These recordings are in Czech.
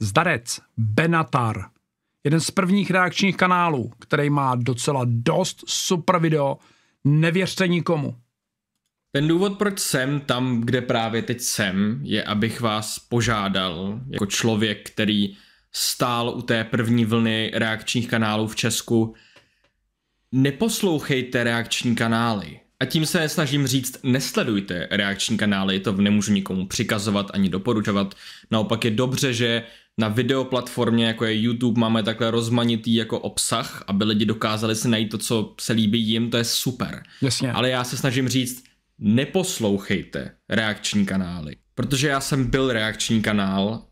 Zdarec, Benatar, jeden z prvních reakčních kanálů, který má docela dost super video, nevěřte nikomu. Ten důvod, proč jsem tam, kde právě teď jsem, je, abych vás požádal jako člověk, který stál u té první vlny reakčních kanálů v Česku, neposlouchejte reakční kanály. A tím se snažím říct, nesledujte reakční kanály, to nemůžu nikomu přikazovat ani doporučovat. Naopak je dobře, že na videoplatformě, jako je YouTube, máme takhle rozmanitý jako obsah, aby lidi dokázali si najít to, co se líbí jim, to je super. Jasně. Ale já se snažím říct, neposlouchejte reakční kanály, protože já jsem byl reakční kanál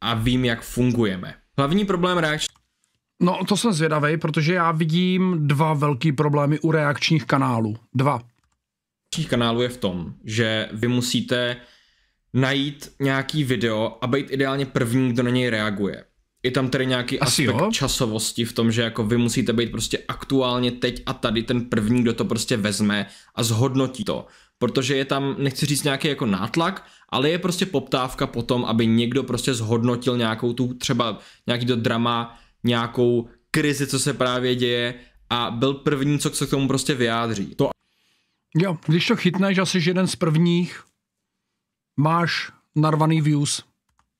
a vím, jak fungujeme. Hlavní problém reakční No, to jsem zvědavý, protože já vidím dva velký problémy u reakčních kanálů. Dva. Reakčních kanálů je v tom, že vy musíte najít nějaký video a být ideálně první, kdo na něj reaguje. Je tam tedy nějaký Asi aspekt jo. časovosti v tom, že jako vy musíte být prostě aktuálně teď a tady ten první, kdo to prostě vezme a zhodnotí to. Protože je tam, nechci říct nějaký jako nátlak, ale je prostě poptávka po tom, aby někdo prostě zhodnotil nějakou tu třeba nějaký to drama, nějakou krizi, co se právě děje a byl první, co se k tomu prostě vyjádří. To... Jo, když to chytneš, asi jeden z prvních, máš narvaný views.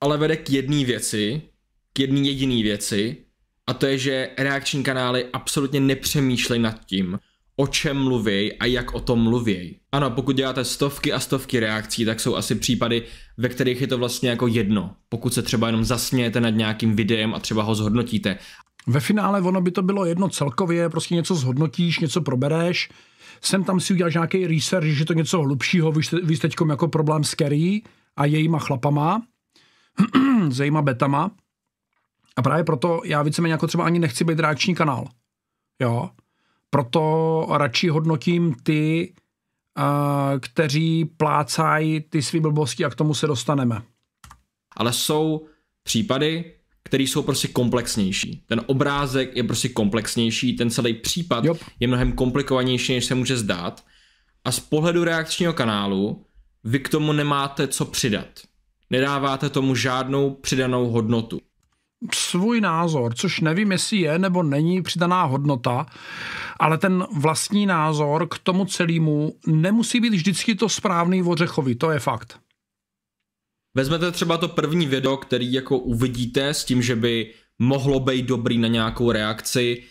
Ale vede k jedné věci, k jedné jediné věci, a to je, že reakční kanály absolutně nepřemýšlejí nad tím, o čem mluví a jak o tom mluví. Ano, pokud děláte stovky a stovky reakcí, tak jsou asi případy, ve kterých je to vlastně jako jedno. Pokud se třeba jenom zasmějete nad nějakým videem a třeba ho zhodnotíte. Ve finále ono by to bylo jedno celkově, prostě něco zhodnotíš, něco probereš, jsem tam si udělal nějaký research, že je to něco hlubšího, jste, teď jako problém s Kerry a jejíma chlapama, s jejíma betama. A právě proto já víceméně jako třeba ani nechci být reakční kanál. Jo. Proto radši hodnotím ty, kteří plácají ty svý blbosti a k tomu se dostaneme. Ale jsou případy, které jsou prostě komplexnější. Ten obrázek je prostě komplexnější, ten celý případ yep. je mnohem komplikovanější, než se může zdát. A z pohledu reakčního kanálu vy k tomu nemáte co přidat. Nedáváte tomu žádnou přidanou hodnotu. Svůj názor, což nevím, jestli je nebo není přidaná hodnota, ale ten vlastní názor k tomu celému nemusí být vždycky to správný ořechový, to je fakt. Vezmete třeba to první video, který jako uvidíte s tím, že by mohlo být dobrý na nějakou reakci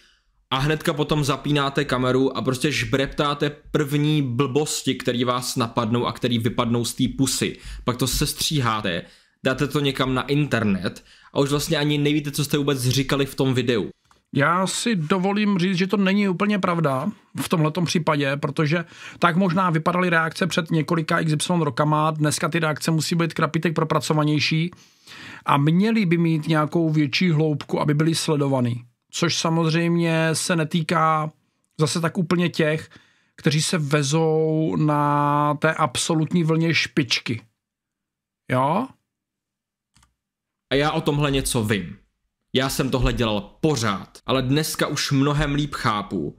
a hnedka potom zapínáte kameru a prostě žbreptáte první blbosti, které vás napadnou a které vypadnou z té pusy. Pak to sestříháte, dáte to někam na internet a už vlastně ani nevíte, co jste vůbec říkali v tom videu. Já si dovolím říct, že to není úplně pravda, v tomhle případě, protože tak možná vypadaly reakce před několika XY rokama, dneska ty reakce musí být krapitek propracovanější a měly by mít nějakou větší hloubku, aby byly sledovaný. Což samozřejmě se netýká zase tak úplně těch, kteří se vezou na té absolutní vlně špičky. Jo? A já o tomhle něco vím. Já jsem tohle dělal pořád, ale dneska už mnohem líp chápu,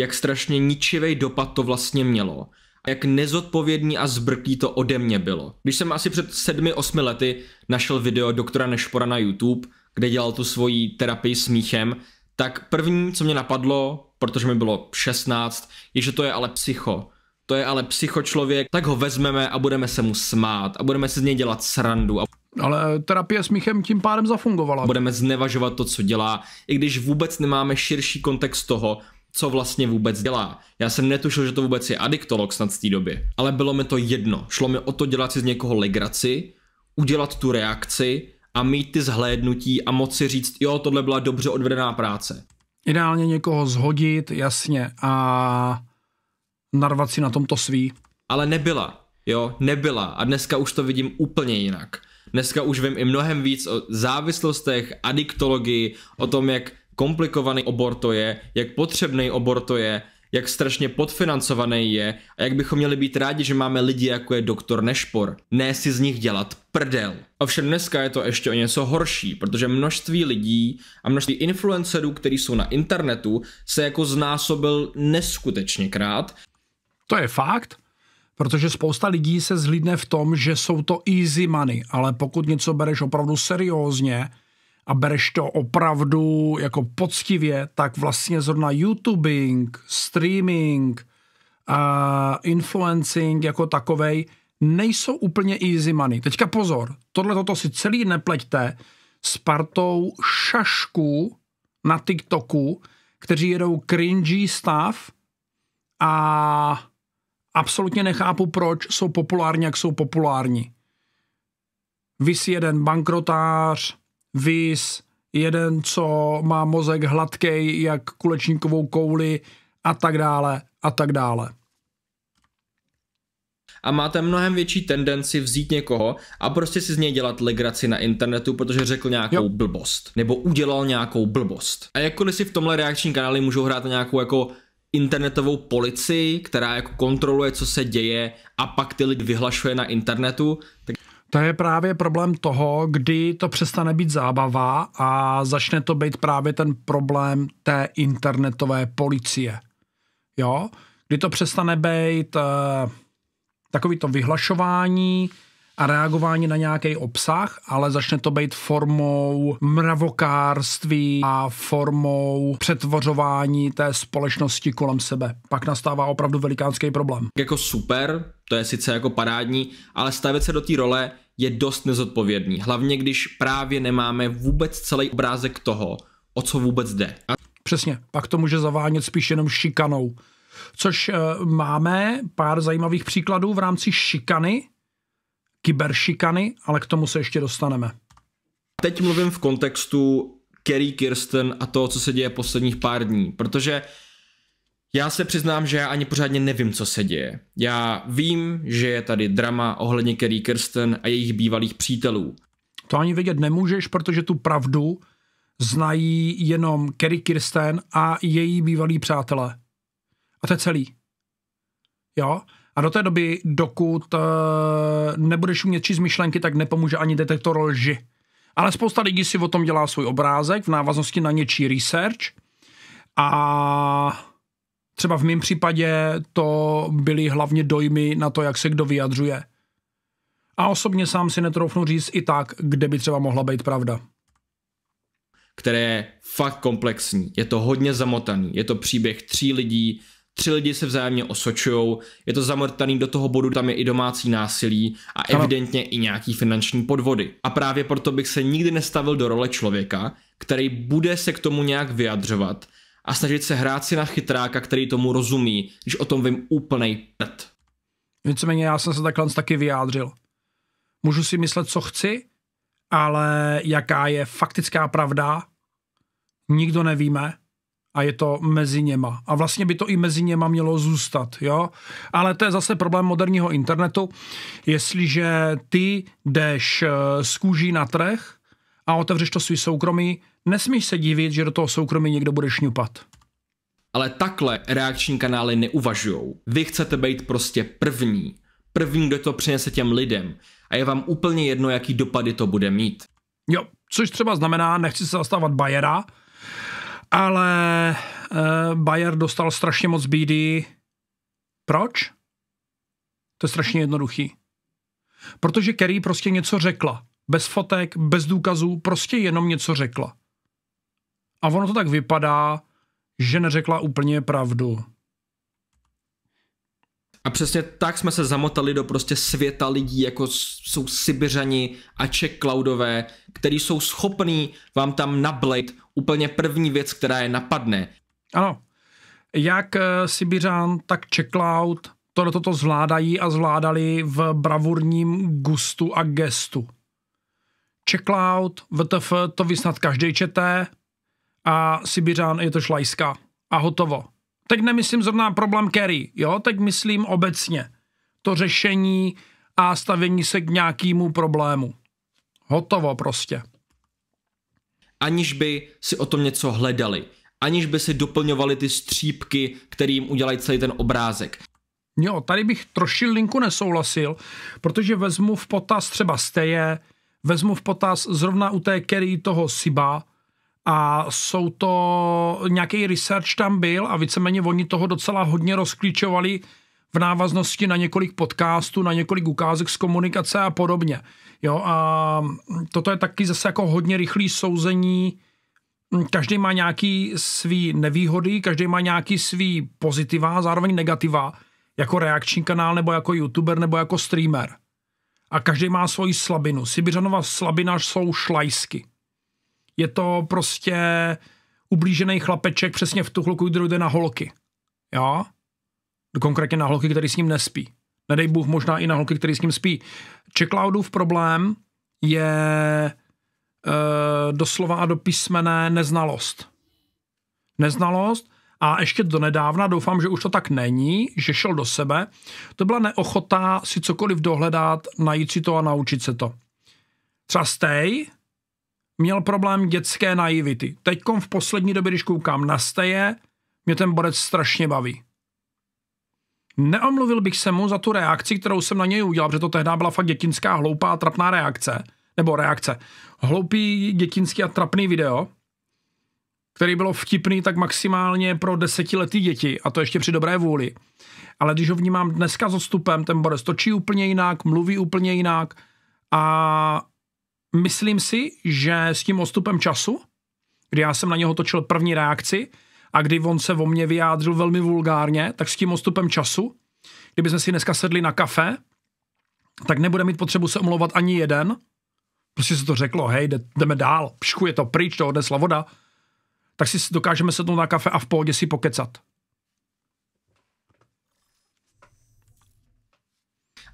jak strašně ničivý dopad to vlastně mělo a jak nezodpovědný a zbrklý to ode mě bylo. Když jsem asi před sedmi osmi lety našel video doktora Nešpora na YouTube, kde dělal tu svoji terapii s Míchem, tak první, co mě napadlo, protože mi bylo 16, je, že to je ale psycho. To je ale psychočlověk, tak ho vezmeme a budeme se mu smát a budeme si z něj dělat srandu. A ale terapie s Míchem tím pádem zafungovala. Budeme znevažovat to, co dělá, i když vůbec nemáme širší kontext toho, co vlastně vůbec dělá. Já jsem netušil, že to vůbec je adiktolog snad z té doby, ale bylo mi to jedno. Šlo mi o to dělat si z někoho legraci, udělat tu reakci a mít ty zhlédnutí a moci říct, jo, tohle byla dobře odvedená práce. Ideálně někoho zhodit, jasně, a narvat si na tomto svý. Ale nebyla, jo, nebyla a dneska už to vidím úplně jinak. Dneska už vím i mnohem víc o závislostech, adiktologii, o tom, jak komplikovaný obor to je, jak potřebný obor to je, jak strašně podfinancovaný je a jak bychom měli být rádi, že máme lidi jako je doktor Nešpor. Ne si z nich dělat prdel. Ovšem dneska je to ještě o něco horší, protože množství lidí a množství influencerů, kteří jsou na internetu, se jako znásobil neskutečně krát. To je fakt, protože spousta lidí se zhlídne v tom, že jsou to easy money, ale pokud něco bereš opravdu seriózně, a bereš to opravdu jako poctivě, tak vlastně zrovna YouTubing, streaming, uh, influencing jako takovej nejsou úplně easy money. Teďka pozor, tohle toto si celý nepleťte s partou šašků na TikToku, kteří jedou cringy stav a absolutně nechápu, proč jsou populární, jak jsou populární. Vys jeden bankrotář, Vys, jeden, co má mozek hladký jak kulečníkovou kouli a tak dále a tak dále. A máte mnohem větší tendenci vzít někoho a prostě si z něj dělat legraci na internetu, protože řekl nějakou jo. blbost. Nebo udělal nějakou blbost. A jakkoliv si v tomhle reakční kanály můžou hrát nějakou jako internetovou policii, která jako kontroluje, co se děje a pak ty lidi vyhlašuje na internetu, tak to je právě problém toho, kdy to přestane být zábava a začne to být právě ten problém té internetové policie. Jo? Kdy to přestane být uh, takový to vyhlašování, a reagování na nějaký obsah, ale začne to být formou mravokárství a formou přetvořování té společnosti kolem sebe. Pak nastává opravdu velikánský problém. Jako super, to je sice jako parádní, ale stavět se do té role je dost nezodpovědný, hlavně když právě nemáme vůbec celý obrázek toho, o co vůbec jde. A... Přesně, pak to může zavánět spíš jenom šikanou. Což e, máme pár zajímavých příkladů v rámci šikany, kyberšikany, ale k tomu se ještě dostaneme. Teď mluvím v kontextu Kerry Kirsten a toho, co se děje posledních pár dní, protože já se přiznám, že já ani pořádně nevím, co se děje. Já vím, že je tady drama ohledně Kerry Kirsten a jejich bývalých přítelů. To ani vědět nemůžeš, protože tu pravdu znají jenom Kerry Kirsten a její bývalí přátelé. A to je celý. Jo? A do té doby, dokud uh, eh, nebudeš umět číst myšlenky, tak nepomůže ani detektor lži. Ale spousta lidí si o tom dělá svůj obrázek v návaznosti na něčí research a třeba v mém případě to byly hlavně dojmy na to, jak se kdo vyjadřuje. A osobně sám si netroufnu říct i tak, kde by třeba mohla být pravda. Které je fakt komplexní, je to hodně zamotaný, je to příběh tří lidí, tři lidi se vzájemně osočují, je to zamrtaný do toho bodu, tam je i domácí násilí a ano. evidentně i nějaký finanční podvody. A právě proto bych se nikdy nestavil do role člověka, který bude se k tomu nějak vyjadřovat a snažit se hrát si na chytráka, který tomu rozumí, když o tom vím úplný prd. Nicméně já jsem se takhle taky vyjádřil. Můžu si myslet, co chci, ale jaká je faktická pravda, nikdo nevíme a je to mezi něma. A vlastně by to i mezi něma mělo zůstat, jo? Ale to je zase problém moderního internetu. Jestliže ty jdeš eh, z kůží na trh a otevřeš to svý soukromí, nesmíš se divit, že do toho soukromí někdo bude šňupat. Ale takhle reakční kanály neuvažujou. Vy chcete být prostě první. První, kdo to přinese těm lidem. A je vám úplně jedno, jaký dopady to bude mít. Jo, což třeba znamená, nechci se zastávat Bayera, ale eh, Bayer dostal strašně moc bídy. Proč? To je strašně jednoduchý. Protože Kerry prostě něco řekla. Bez fotek, bez důkazů, prostě jenom něco řekla. A ono to tak vypadá, že neřekla úplně pravdu. A přesně tak jsme se zamotali do prostě světa lidí, jako jsou Sibiřani a Czech Cloudové, který jsou schopní vám tam nablejt úplně první věc, která je napadne. Ano, jak eh, Sibiřan, tak Czech Cloud tohle toto zvládají a zvládali v bravurním gustu a gestu. Czech Cloud, VTF, to vy snad každý čete a Sibiřan je to šlajská a hotovo. Teď nemyslím zrovna problém Kerry, jo, teď myslím obecně to řešení a stavění se k nějakému problému. Hotovo prostě. Aniž by si o tom něco hledali, aniž by si doplňovali ty střípky, kterým udělají celý ten obrázek. Jo, tady bych linku nesouhlasil, protože vezmu v potaz třeba steje, vezmu v potaz zrovna u té Kerry toho Siba, a jsou to, nějaký research tam byl a víceméně oni toho docela hodně rozklíčovali v návaznosti na několik podcastů, na několik ukázek z komunikace a podobně. Jo, a toto je taky zase jako hodně rychlý souzení. Každý má nějaký svý nevýhody, každý má nějaký svý pozitiva, zároveň negativa, jako reakční kanál, nebo jako youtuber, nebo jako streamer. A každý má svoji slabinu. Sibiřanova slabina jsou šlajsky. Je to prostě ublížený chlapeček přesně v tu chvilku, kdy jde na holky. Jo? Konkrétně na holky, který s ním nespí. Nedej Bůh, možná i na holky, který s ním spí. Checkloudův problém je e, doslova a dopísmené neznalost. Neznalost a ještě do nedávna, doufám, že už to tak není, že šel do sebe, to byla neochota si cokoliv dohledat, najít si to a naučit se to. Třeba Stej, měl problém dětské naivity. Teď v poslední době, když koukám na steje, mě ten borec strašně baví. Neomluvil bych se mu za tu reakci, kterou jsem na něj udělal, protože to tehdy byla fakt dětinská hloupá a trapná reakce. Nebo reakce. Hloupý, dětinský a trapný video, který bylo vtipný tak maximálně pro desetiletý děti, a to ještě při dobré vůli. Ale když ho vnímám dneska s odstupem, ten Boris točí úplně jinak, mluví úplně jinak a myslím si, že s tím odstupem času, kdy já jsem na něho točil první reakci a kdy on se o mě vyjádřil velmi vulgárně, tak s tím odstupem času, kdyby jsme si dneska sedli na kafe, tak nebude mít potřebu se omlouvat ani jeden. Prostě se to řeklo, hej, jdeme dál, pšku, je to pryč, to odnesla voda. Tak si dokážeme sednout na kafe a v pohodě si pokecat.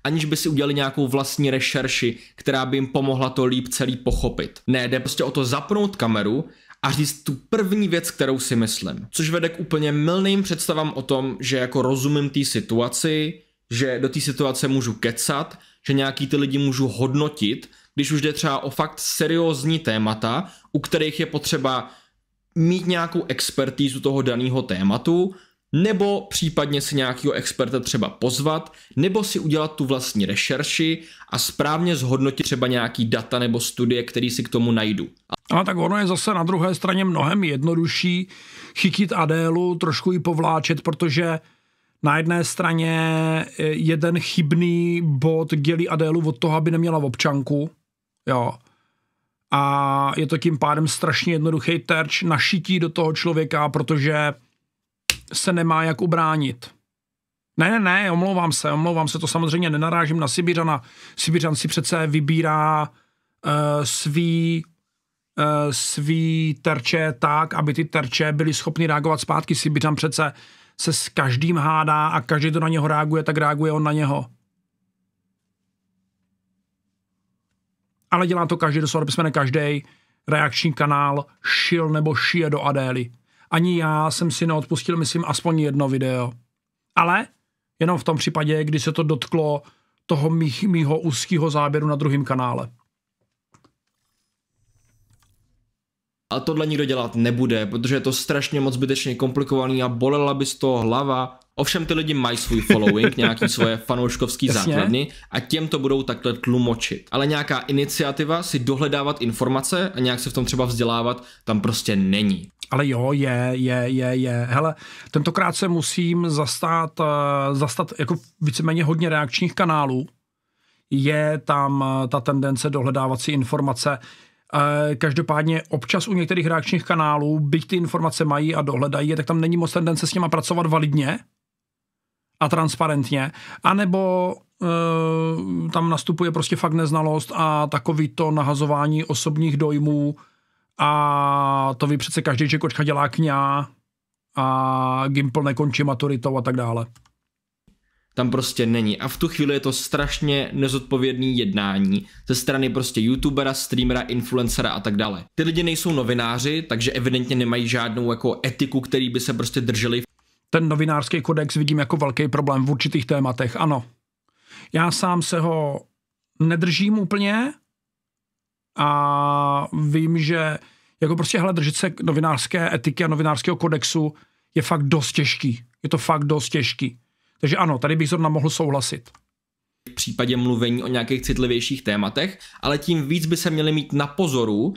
aniž by si udělali nějakou vlastní rešerši, která by jim pomohla to líp celý pochopit. Ne, jde prostě o to zapnout kameru a říct tu první věc, kterou si myslím. Což vede k úplně mylným představám o tom, že jako rozumím té situaci, že do té situace můžu kecat, že nějaký ty lidi můžu hodnotit, když už jde třeba o fakt seriózní témata, u kterých je potřeba mít nějakou expertízu toho daného tématu nebo případně si nějakého experta třeba pozvat, nebo si udělat tu vlastní rešerši a správně zhodnotit třeba nějaký data nebo studie, který si k tomu najdu. A tak ono je zase na druhé straně mnohem jednodušší chytit Adélu, trošku ji povláčet, protože na jedné straně jeden chybný bod dělí Adélu od toho, aby neměla v občanku. Jo. A je to tím pádem strašně jednoduchý terč na do toho člověka, protože se nemá jak ubránit. Ne, ne, ne, omlouvám se, omlouvám se, to samozřejmě nenarážím na Sibiřana. Sibiřan si přece vybírá uh, svý eh, svý terče tak, aby ty terče byly schopny reagovat zpátky. Sibiřan přece se s každým hádá a každý, kdo na něho reaguje, tak reaguje on na něho. Ale dělá to každý, doslova ne každý reakční kanál šil nebo šije do Adély ani já jsem si neodpustil, myslím, aspoň jedno video. Ale jenom v tom případě, kdy se to dotklo toho mých, mýho úzkého záběru na druhém kanále. A tohle nikdo dělat nebude, protože je to strašně moc zbytečně komplikovaný a bolela by z toho hlava. Ovšem ty lidi mají svůj following, nějaký svoje fanouškovský základny a těm to budou takhle tlumočit. Ale nějaká iniciativa si dohledávat informace a nějak se v tom třeba vzdělávat, tam prostě není. Ale jo, je, je, je, je. Hele, tentokrát se musím zastát, eh, zastat jako víceméně hodně reakčních kanálů. Je tam eh, ta tendence dohledávat si informace. Eh, každopádně občas u některých reakčních kanálů, byť ty informace mají a dohledají tak tam není moc tendence s těma pracovat validně a transparentně, A nebo tam nastupuje prostě fakt neznalost a takový to nahazování osobních dojmů, a to ví přece každý, že kočka dělá kňa a Gimple nekončí maturitou a tak dále. Tam prostě není. A v tu chvíli je to strašně nezodpovědný jednání ze strany prostě youtubera, streamera, influencera a tak dále. Ty lidi nejsou novináři, takže evidentně nemají žádnou jako etiku, který by se prostě drželi. Ten novinářský kodex vidím jako velký problém v určitých tématech, ano. Já sám se ho nedržím úplně, a vím, že jako prostě hele, držet se novinářské etiky a novinářského kodexu je fakt dost těžký. Je to fakt dost těžký. Takže ano, tady bych zrovna mohl souhlasit. V případě mluvení o nějakých citlivějších tématech, ale tím víc by se měli mít na pozoru,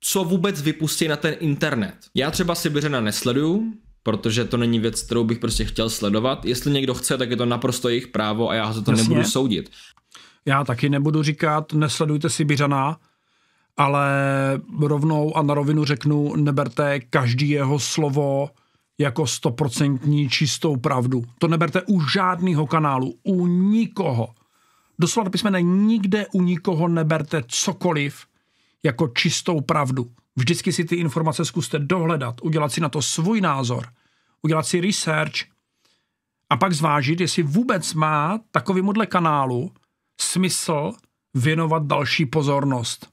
co vůbec vypustí na ten internet. Já třeba Sibiřena nesleduju, protože to není věc, kterou bych prostě chtěl sledovat. Jestli někdo chce, tak je to naprosto jejich právo a já za to Jasně. nebudu soudit. Já taky nebudu říkat, nesledujte Sibiřana, ale rovnou a na rovinu řeknu, neberte každý jeho slovo jako stoprocentní čistou pravdu. To neberte u žádného kanálu, u nikoho. Doslova do písmene nikde u nikoho neberte cokoliv jako čistou pravdu. Vždycky si ty informace zkuste dohledat, udělat si na to svůj názor, udělat si research a pak zvážit, jestli vůbec má takovýmhle kanálu smysl věnovat další pozornost.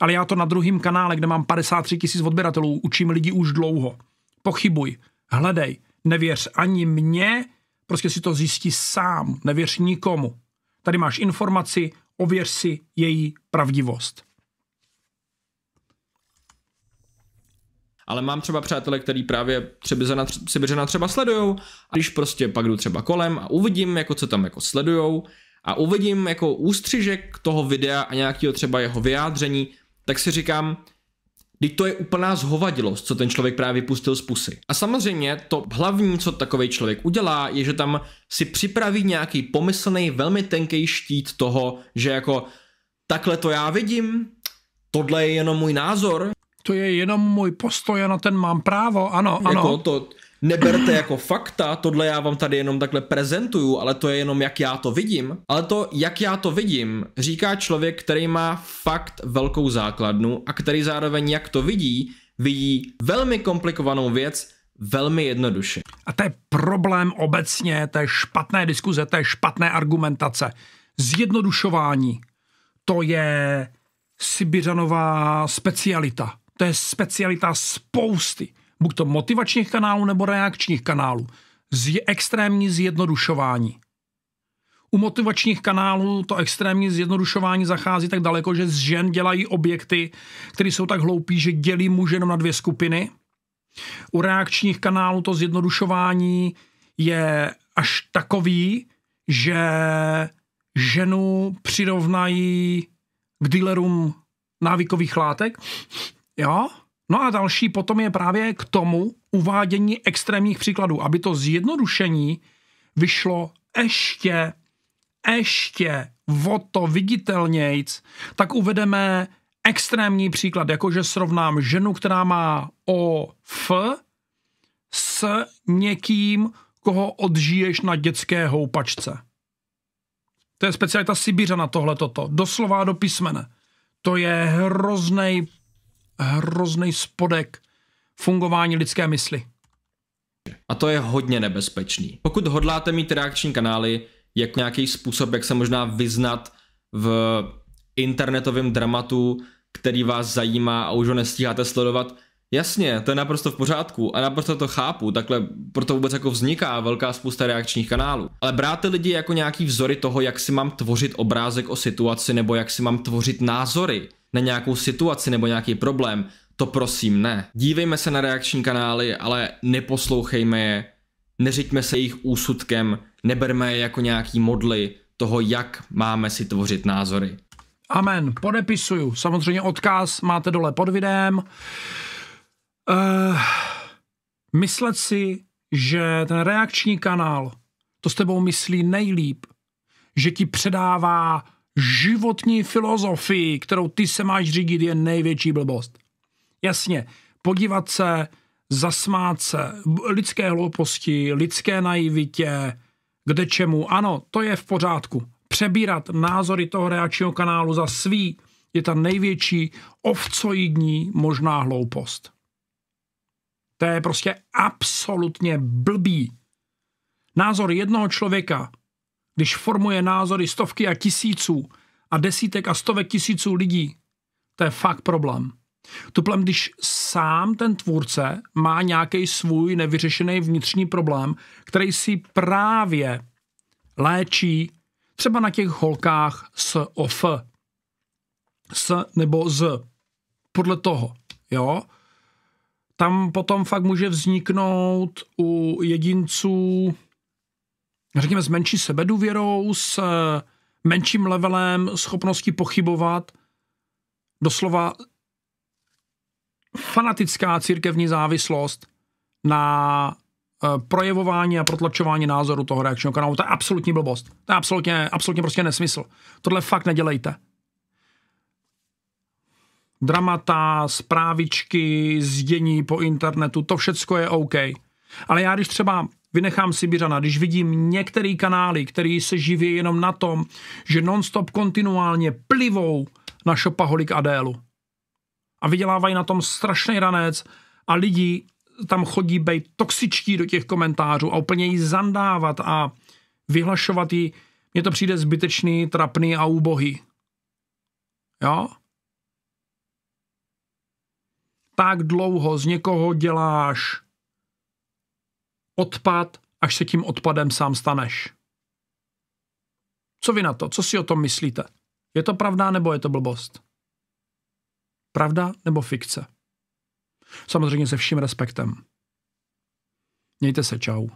Ale já to na druhém kanále, kde mám 53 tisíc odběratelů, učím lidi už dlouho. Pochybuj, hledej, nevěř ani mě, prostě si to zjistí sám, nevěř nikomu. Tady máš informaci, ověř si její pravdivost. ale mám třeba přátele, který právě Třebizena, Sibiřena třeba sledujou a když prostě pak jdu třeba kolem a uvidím, jako co tam jako sledujou a uvidím jako ústřižek toho videa a nějakého třeba jeho vyjádření, tak si říkám, Teď to je úplná zhovadilost, co ten člověk právě pustil z pusy. A samozřejmě to hlavní, co takový člověk udělá, je, že tam si připraví nějaký pomyslný, velmi tenký štít toho, že jako takhle to já vidím, tohle je jenom můj názor. To je jenom můj postoj a na ten mám právo, ano, ano. Jako to, neberte jako fakta, tohle já vám tady jenom takhle prezentuju, ale to je jenom jak já to vidím. Ale to, jak já to vidím, říká člověk, který má fakt velkou základnu a který zároveň, jak to vidí, vidí velmi komplikovanou věc, velmi jednoduše. A to je problém obecně je špatné diskuze, je špatné argumentace. Zjednodušování, to je Sibiřanová specialita. To je specialita spousty buď to motivačních kanálů nebo reakčních kanálů. Z extrémní zjednodušování. U motivačních kanálů to extrémní zjednodušování zachází tak daleko, že z žen dělají objekty, které jsou tak hloupí, že dělí muže jenom na dvě skupiny. U reakčních kanálů to zjednodušování je až takový, že ženu přirovnají k dealerům návykových látek. Jo? No a další potom je právě k tomu uvádění extrémních příkladů, aby to zjednodušení vyšlo ještě, ještě o to viditelnějc, tak uvedeme extrémní příklad, jakože srovnám ženu, která má o f s někým, koho odžiješ na dětské houpačce. To je specialita Sibiře na tohle toto. Doslova do písmene. To je hrozný hrozný spodek fungování lidské mysli. A to je hodně nebezpečný. Pokud hodláte mít reakční kanály, jako nějaký způsob, jak se možná vyznat v internetovém dramatu, který vás zajímá a už ho nestíháte sledovat, jasně, to je naprosto v pořádku a naprosto to chápu, takhle proto vůbec jako vzniká velká spousta reakčních kanálů. Ale bráte lidi jako nějaký vzory toho, jak si mám tvořit obrázek o situaci nebo jak si mám tvořit názory na nějakou situaci nebo nějaký problém, to prosím ne. Dívejme se na reakční kanály, ale neposlouchejme je, neřiďme se jejich úsudkem, neberme je jako nějaký modly toho, jak máme si tvořit názory. Amen, podepisuju. Samozřejmě odkaz máte dole pod videem. Uh, myslet si, že ten reakční kanál to s tebou myslí nejlíp, že ti předává životní filozofii, kterou ty se máš řídit, je největší blbost. Jasně, podívat se, zasmát se, lidské hlouposti, lidské naivitě, kde čemu. Ano, to je v pořádku. Přebírat názory toho reakčního kanálu za svý je ta největší ovcoidní možná hloupost. To je prostě absolutně blbý. Názor jednoho člověka když formuje názory stovky a tisíců a desítek a stovek tisíců lidí, to je fakt problém. Tuplem, když sám ten tvůrce má nějaký svůj nevyřešený vnitřní problém, který si právě léčí třeba na těch holkách s of, s nebo z, podle toho, jo. Tam potom fakt může vzniknout u jedinců řekněme, s menší sebedůvěrou, s eh, menším levelem schopnosti pochybovat, doslova fanatická církevní závislost na eh, projevování a protlačování názoru toho reakčního kanálu. To je absolutní blbost. To je absolutně, absolutně prostě nesmysl. Tohle fakt nedělejte. Dramata, zprávičky, zdění po internetu, to všecko je OK. Ale já když třeba vynechám Sibiřana, když vidím některé kanály, který se živí jenom na tom, že nonstop kontinuálně plivou na šopaholik Adélu a vydělávají na tom strašný ranec a lidi tam chodí být toxičtí do těch komentářů a úplně ji zandávat a vyhlašovat ji, mně to přijde zbytečný, trapný a úbohý. Jo? Tak dlouho z někoho děláš odpad, až se tím odpadem sám staneš. Co vy na to? Co si o tom myslíte? Je to pravda nebo je to blbost? Pravda nebo fikce? Samozřejmě se vším respektem. Mějte se, čau.